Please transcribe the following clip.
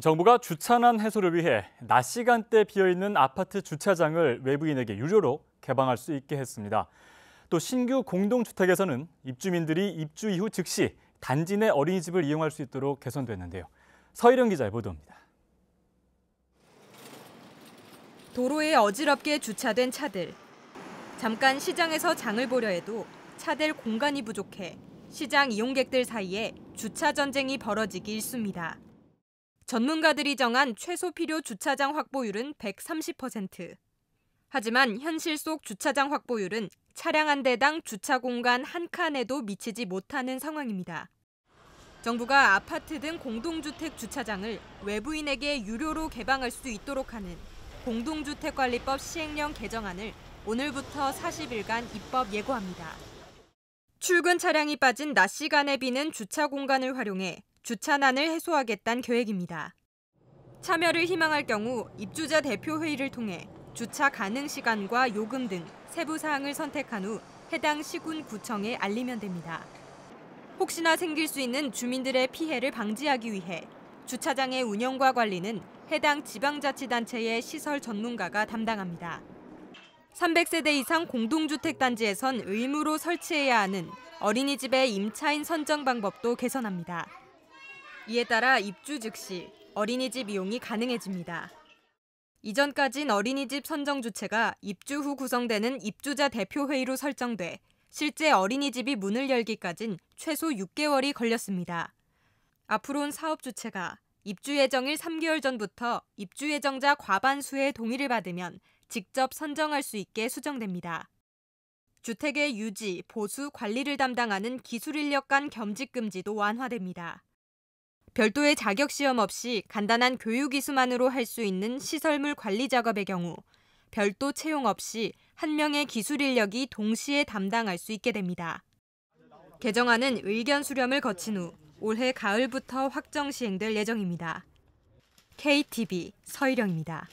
정부가 주차난 해소를 위해 낮 시간대 비어있는 아파트 주차장을 외부인에게 유료로 개방할 수 있게 했습니다. 또 신규 공동주택에서는 입주민들이 입주 이후 즉시 단지 내 어린이집을 이용할 수 있도록 개선됐는데요. 서희령 기자의 보도입니다. 도로에 어지럽게 주차된 차들. 잠깐 시장에서 장을 보려 해도 차들 공간이 부족해 시장 이용객들 사이에 주차 전쟁이 벌어지기 일쑤입니다. 전문가들이 정한 최소 필요 주차장 확보율은 130%. 하지만 현실 속 주차장 확보율은 차량 한 대당 주차 공간 한 칸에도 미치지 못하는 상황입니다. 정부가 아파트 등 공동주택 주차장을 외부인에게 유료로 개방할 수 있도록 하는 공동주택관리법 시행령 개정안을 오늘부터 40일간 입법 예고합니다. 출근 차량이 빠진 낮 시간에 비는 주차 공간을 활용해 주차난을 해소하겠다는 계획입니다. 참여를 희망할 경우 입주자 대표 회의를 통해 주차 가능 시간과 요금 등 세부 사항을 선택한 후 해당 시군 구청에 알리면 됩니다. 혹시나 생길 수 있는 주민들의 피해를 방지하기 위해 주차장의 운영과 관리는 해당 지방자치단체의 시설 전문가가 담당합니다. 300세대 이상 공동주택단지에선 의무로 설치해야 하는 어린이집의 임차인 선정 방법도 개선합니다. 이에 따라 입주 즉시 어린이집 이용이 가능해집니다. 이전까진 어린이집 선정 주체가 입주 후 구성되는 입주자 대표회의로 설정돼 실제 어린이집이 문을 열기까진 최소 6개월이 걸렸습니다. 앞으로는 사업 주체가 입주 예정일 3개월 전부터 입주 예정자 과반수의 동의를 받으면 직접 선정할 수 있게 수정됩니다. 주택의 유지, 보수, 관리를 담당하는 기술인력 간 겸직 금지도 완화됩니다. 별도의 자격 시험 없이 간단한 교육 이수만으로 할 수 있는 시설물 관리 작업의 경우 별도 채용 없이 한 명의 기술 인력이 동시에 담당할 수 있게 됩니다. 개정안은 의견 수렴을 거친 후 올해 가을부터 확정 시행될 예정입니다. KTV 서희령입니다.